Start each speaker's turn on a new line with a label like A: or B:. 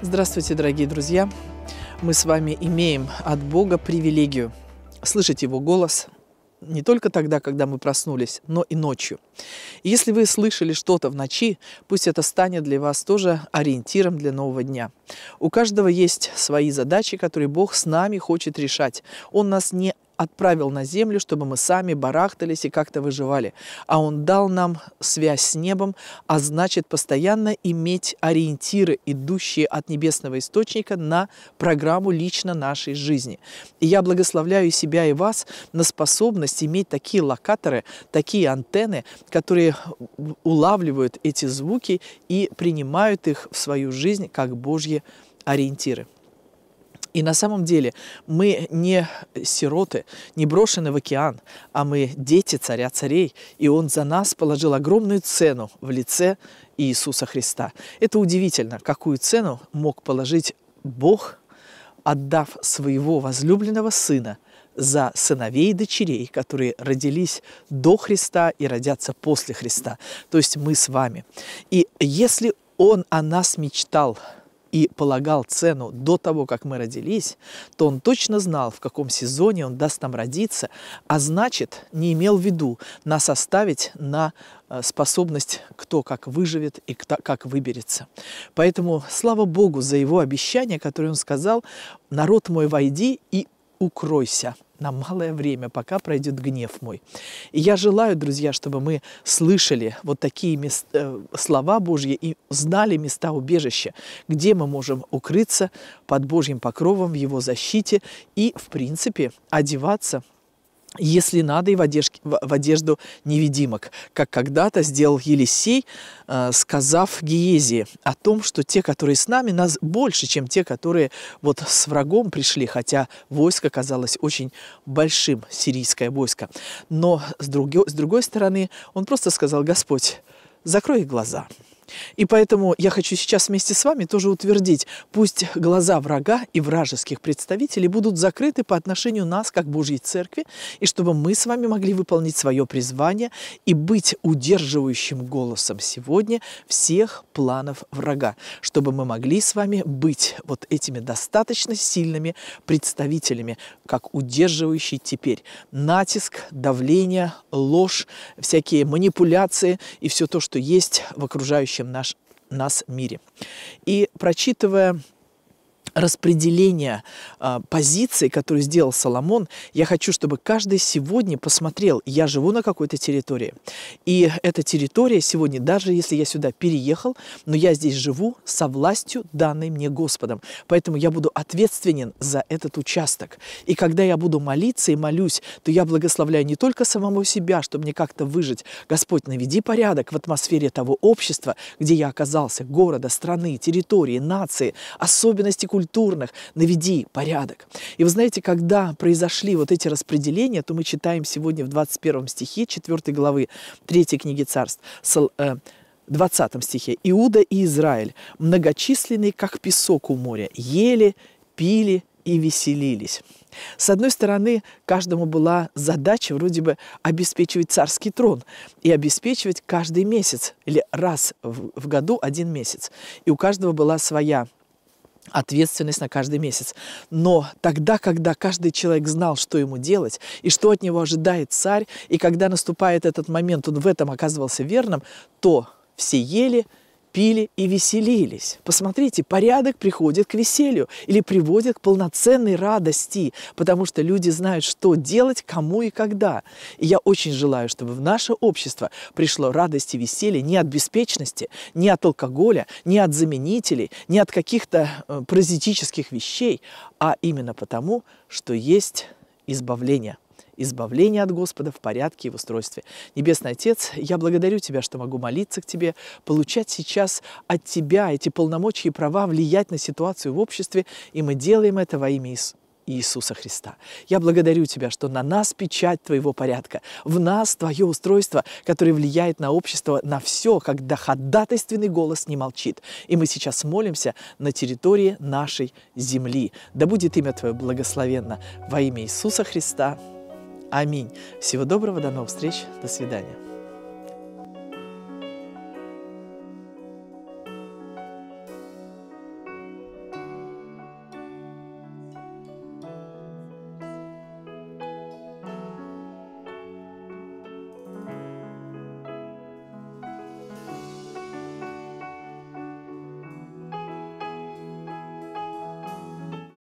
A: Здравствуйте, дорогие друзья! Мы с вами имеем от Бога привилегию слышать Его голос не только тогда, когда мы проснулись, но и ночью. И если вы слышали что-то в ночи, пусть это станет для вас тоже ориентиром для нового дня. У каждого есть свои задачи, которые Бог с нами хочет решать. Он нас не отправил на землю, чтобы мы сами барахтались и как-то выживали. А Он дал нам связь с небом, а значит постоянно иметь ориентиры, идущие от небесного источника на программу лично нашей жизни. И я благословляю себя и вас на способность иметь такие локаторы, такие антенны, которые улавливают эти звуки и принимают их в свою жизнь как Божьи ориентиры. И на самом деле мы не сироты, не брошены в океан, а мы дети царя царей, и он за нас положил огромную цену в лице Иисуса Христа. Это удивительно, какую цену мог положить Бог, отдав своего возлюбленного сына за сыновей и дочерей, которые родились до Христа и родятся после Христа. То есть мы с вами. И если он о нас мечтал – и полагал цену до того, как мы родились, то он точно знал, в каком сезоне он даст нам родиться, а значит, не имел в виду нас оставить на э, способность, кто как выживет и кто как выберется. Поэтому слава Богу за его обещание, которое он сказал, «Народ мой, войди и укройся на малое время, пока пройдет гнев мой. И я желаю, друзья, чтобы мы слышали вот такие места, э, слова Божьи и знали места убежища, где мы можем укрыться под Божьим покровом, в Его защите и, в принципе, одеваться – если надо, и в, одежке, в одежду невидимок, как когда-то сделал Елисей, э, сказав Гиезии о том, что те, которые с нами, нас больше, чем те, которые вот с врагом пришли, хотя войско казалось очень большим, сирийское войско. Но с другой, с другой стороны, он просто сказал, Господь, закрой их глаза, и поэтому я хочу сейчас вместе с вами тоже утвердить, пусть глаза врага и вражеских представителей будут закрыты по отношению нас, как Божьей Церкви, и чтобы мы с вами могли выполнить свое призвание и быть удерживающим голосом сегодня всех планов врага, чтобы мы могли с вами быть вот этими достаточно сильными представителями, как удерживающий теперь натиск, давление, ложь, всякие манипуляции и все то, что есть в окружающем окружающем наш, нас мире. И прочитывая распределения э, позиций, которые сделал Соломон, я хочу, чтобы каждый сегодня посмотрел, я живу на какой-то территории. И эта территория сегодня, даже если я сюда переехал, но я здесь живу со властью, данной мне Господом. Поэтому я буду ответственен за этот участок. И когда я буду молиться и молюсь, то я благословляю не только самого себя, чтобы мне как-то выжить. Господь, наведи порядок в атмосфере того общества, где я оказался, города, страны, территории, нации, особенности культуры, культурных, наведи порядок. И вы знаете, когда произошли вот эти распределения, то мы читаем сегодня в 21 стихе 4 главы 3 книги царств, 20 э, стихе, «Иуда и Израиль, многочисленные, как песок у моря, ели, пили и веселились». С одной стороны, каждому была задача вроде бы обеспечивать царский трон и обеспечивать каждый месяц или раз в, году один месяц. И у каждого была своя ответственность на каждый месяц. Но тогда, когда каждый человек знал, что ему делать и что от него ожидает царь, и когда наступает этот момент, он в этом оказывался верным, то все ели, пили и веселились. Посмотрите, порядок приходит к веселью или приводит к полноценной радости, потому что люди знают, что делать, кому и когда. И я очень желаю, чтобы в наше общество пришло радость и веселье не от беспечности, не от алкоголя, не от заменителей, не от каких-то э, паразитических вещей, а именно потому, что есть избавление – избавление от Господа в порядке и в устройстве. Небесный Отец, я благодарю Тебя, что могу молиться к Тебе, получать сейчас от Тебя эти полномочия и права влиять на ситуацию в обществе, и мы делаем это во имя Иисуса. Иисуса Христа. Я благодарю Тебя, что на нас печать Твоего порядка, в нас Твое устройство, которое влияет на общество, на все, когда ходатайственный голос не молчит. И мы сейчас молимся на территории нашей земли. Да будет имя Твое благословенно во имя Иисуса Христа. Аминь. Всего доброго, до новых встреч, до свидания.